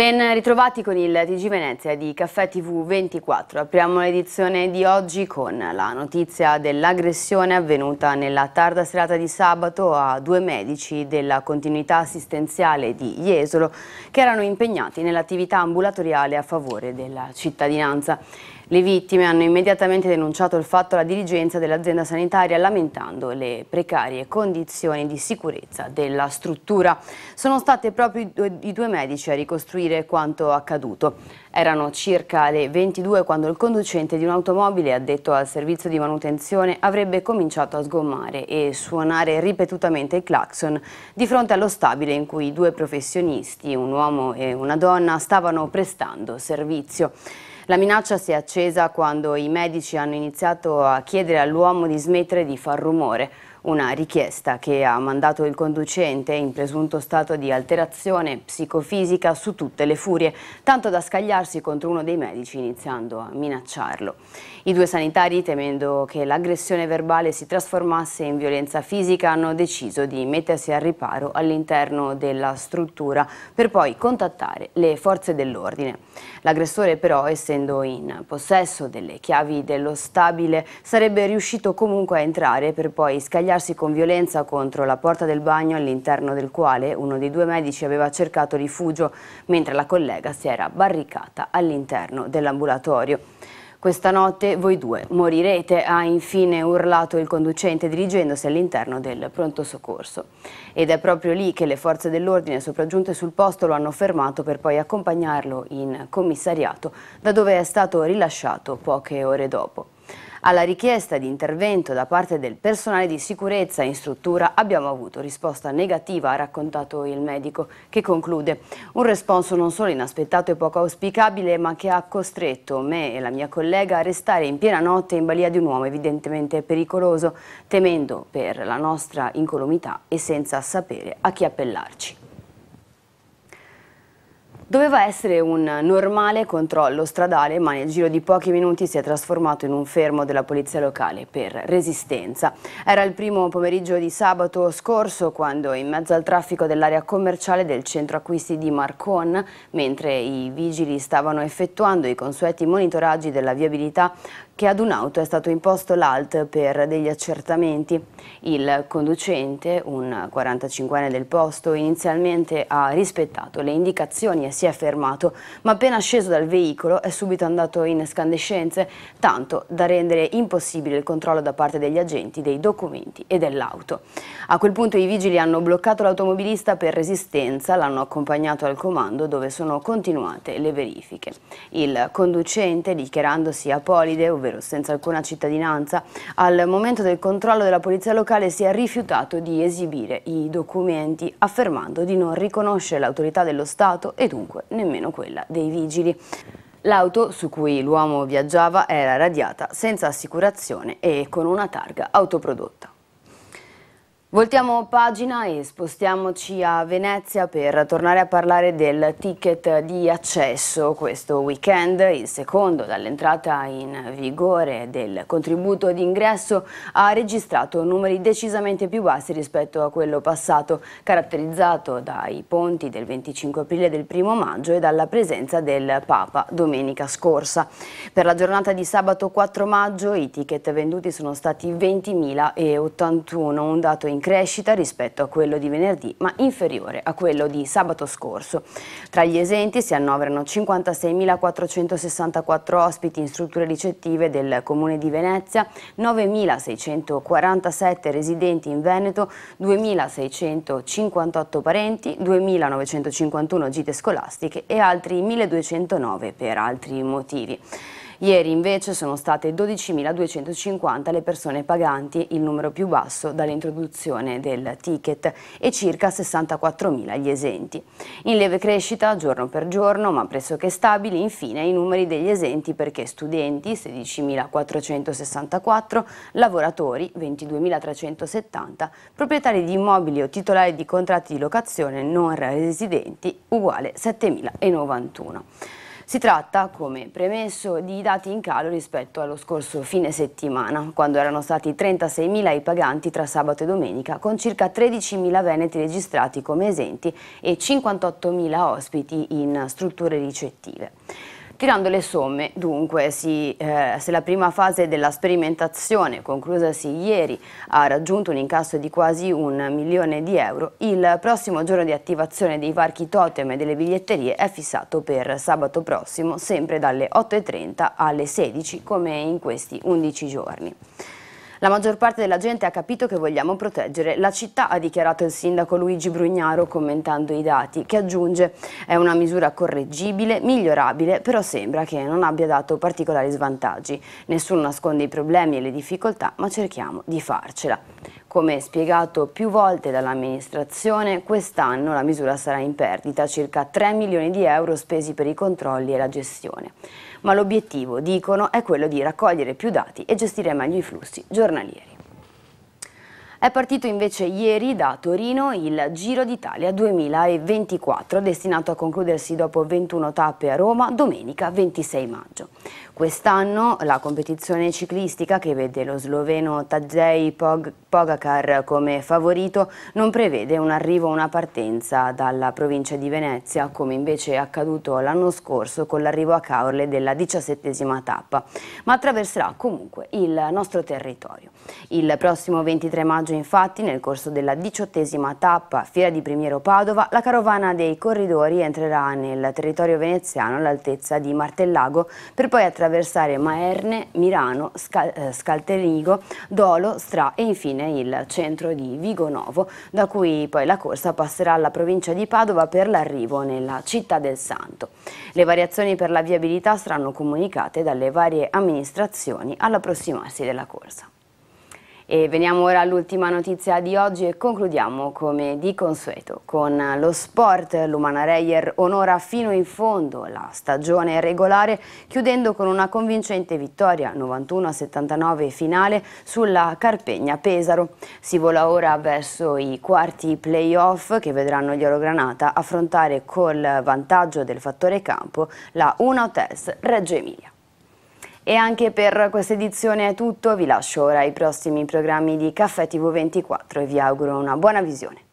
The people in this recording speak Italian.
Ben ritrovati con il TG Venezia di Caffè TV 24. Apriamo l'edizione di oggi con la notizia dell'aggressione avvenuta nella tarda serata di sabato a due medici della continuità assistenziale di Jesolo che erano impegnati nell'attività ambulatoriale a favore della cittadinanza. Le vittime hanno immediatamente denunciato il fatto alla dirigenza dell'azienda sanitaria lamentando le precarie condizioni di sicurezza della struttura. Sono state proprio i due medici a ricostruire quanto accaduto. Erano circa le 22 quando il conducente di un'automobile addetto al servizio di manutenzione avrebbe cominciato a sgommare e suonare ripetutamente il clacson di fronte allo stabile in cui due professionisti, un uomo e una donna, stavano prestando servizio. La minaccia si è accesa quando i medici hanno iniziato a chiedere all'uomo di smettere di far rumore una richiesta che ha mandato il conducente in presunto stato di alterazione psicofisica su tutte le furie, tanto da scagliarsi contro uno dei medici iniziando a minacciarlo. I due sanitari, temendo che l'aggressione verbale si trasformasse in violenza fisica, hanno deciso di mettersi al riparo all'interno della struttura per poi contattare le forze dell'ordine. L'aggressore però, essendo in possesso delle chiavi dello stabile, sarebbe riuscito comunque a entrare per poi scagliarsi scontrarsi con violenza contro la porta del bagno all'interno del quale uno dei due medici aveva cercato rifugio mentre la collega si era barricata all'interno dell'ambulatorio. Questa notte voi due morirete, ha infine urlato il conducente dirigendosi all'interno del pronto soccorso. Ed è proprio lì che le forze dell'ordine sopraggiunte sul posto lo hanno fermato per poi accompagnarlo in commissariato da dove è stato rilasciato poche ore dopo. Alla richiesta di intervento da parte del personale di sicurezza in struttura abbiamo avuto risposta negativa, ha raccontato il medico, che conclude un responso non solo inaspettato e poco auspicabile, ma che ha costretto me e la mia collega a restare in piena notte in balia di un uomo evidentemente pericoloso, temendo per la nostra incolumità e senza sapere a chi appellarci. Doveva essere un normale controllo stradale, ma nel giro di pochi minuti si è trasformato in un fermo della polizia locale per resistenza. Era il primo pomeriggio di sabato scorso quando in mezzo al traffico dell'area commerciale del centro acquisti di Marcon, mentre i vigili stavano effettuando i consueti monitoraggi della viabilità, che ad un'auto è stato imposto l'alt per degli accertamenti. Il conducente, un 45enne del posto, inizialmente ha rispettato le indicazioni e si è fermato, ma appena sceso dal veicolo è subito andato in escandescenze, tanto da rendere impossibile il controllo da parte degli agenti dei documenti e dell'auto. A quel punto i vigili hanno bloccato l'automobilista per resistenza, l'hanno accompagnato al comando dove sono continuate le verifiche. Il conducente, dichiarandosi apolide, ovvero senza alcuna cittadinanza, al momento del controllo della polizia locale si è rifiutato di esibire i documenti affermando di non riconoscere l'autorità dello Stato e dunque dunque nemmeno quella dei vigili. L'auto su cui l'uomo viaggiava era radiata senza assicurazione e con una targa autoprodotta. Voltiamo pagina e spostiamoci a Venezia per tornare a parlare del ticket di accesso. Questo weekend, il secondo dall'entrata in vigore del contributo d'ingresso, ha registrato numeri decisamente più bassi rispetto a quello passato, caratterizzato dai ponti del 25 aprile e del 1 maggio e dalla presenza del Papa domenica scorsa. Per la giornata di sabato 4 maggio i ticket venduti sono stati 20.081, un dato in in crescita rispetto a quello di venerdì, ma inferiore a quello di sabato scorso. Tra gli esenti si annoverano 56.464 ospiti in strutture ricettive del Comune di Venezia, 9.647 residenti in Veneto, 2.658 parenti, 2.951 gite scolastiche e altri 1.209 per altri motivi. Ieri invece sono state 12.250 le persone paganti, il numero più basso dall'introduzione del ticket e circa 64.000 gli esenti. In lieve crescita giorno per giorno, ma pressoché stabili, infine i numeri degli esenti perché studenti 16.464, lavoratori 22.370, proprietari di immobili o titolari di contratti di locazione non residenti uguale 7.091. Si tratta, come premesso, di dati in calo rispetto allo scorso fine settimana, quando erano stati 36.000 i paganti tra sabato e domenica, con circa 13.000 veneti registrati come esenti e 58.000 ospiti in strutture ricettive. Tirando le somme, dunque, si, eh, se la prima fase della sperimentazione, conclusasi ieri, ha raggiunto un incasso di quasi un milione di euro, il prossimo giorno di attivazione dei varchi totem e delle biglietterie è fissato per sabato prossimo, sempre dalle 8.30 alle 16, come in questi 11 giorni. La maggior parte della gente ha capito che vogliamo proteggere la città, ha dichiarato il sindaco Luigi Brugnaro commentando i dati, che aggiunge è una misura correggibile, migliorabile, però sembra che non abbia dato particolari svantaggi. Nessuno nasconde i problemi e le difficoltà, ma cerchiamo di farcela. Come spiegato più volte dall'amministrazione, quest'anno la misura sarà in perdita, circa 3 milioni di euro spesi per i controlli e la gestione ma l'obiettivo, dicono, è quello di raccogliere più dati e gestire meglio i flussi giornalieri. È partito invece ieri da Torino il Giro d'Italia 2024, destinato a concludersi dopo 21 tappe a Roma domenica 26 maggio. Quest'anno la competizione ciclistica che vede lo sloveno Tadej Pog Pogacar come favorito non prevede un arrivo o una partenza dalla provincia di Venezia come invece è accaduto l'anno scorso con l'arrivo a Caorle della diciassettesima tappa, ma attraverserà comunque il nostro territorio. Il prossimo 23 maggio infatti nel corso della diciottesima tappa Fiera di Primiero Padova la carovana dei corridori entrerà nel territorio veneziano all'altezza di Martellago per poi attraversare attraversare Maerne, Mirano, Scal eh, Scalterigo, Dolo, Stra e infine il centro di Vigonovo, da cui poi la corsa passerà alla provincia di Padova per l'arrivo nella città del Santo. Le variazioni per la viabilità saranno comunicate dalle varie amministrazioni all'approssimarsi della corsa. E veniamo ora all'ultima notizia di oggi e concludiamo come di consueto con lo sport. L'Umana Reyer onora fino in fondo la stagione regolare chiudendo con una convincente vittoria 91-79 finale sulla Carpegna Pesaro. Si vola ora verso i quarti playoff che vedranno gli Orogranata affrontare col vantaggio del fattore campo la Una Hotels Reggio Emilia. E anche per questa edizione è tutto, vi lascio ora ai prossimi programmi di Caffè TV24 e vi auguro una buona visione.